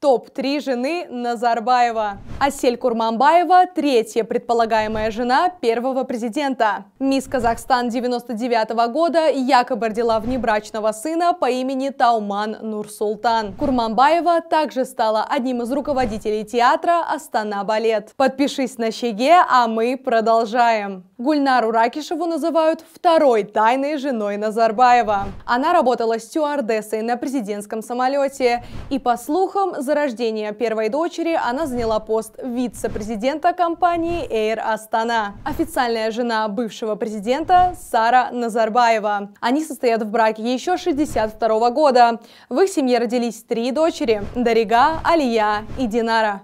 Топ-3 жены Назарбаева. Асель Курманбаева – третья предполагаемая жена первого президента. Мисс Казахстан 99 -го года якобы родила внебрачного сына по имени Тауман Нурсултан. Курманбаева также стала одним из руководителей театра «Астана Балет». Подпишись на Щеге, а мы продолжаем. Гульнару Ракишеву называют второй тайной женой Назарбаева. Она работала стюардессой на президентском самолете. И, по слухам, за рождение первой дочери она заняла пост вице-президента компании Air Astana. Официальная жена бывшего президента Сара Назарбаева. Они состоят в браке еще 62 года. В их семье родились три дочери – Дарига, Алия и Динара.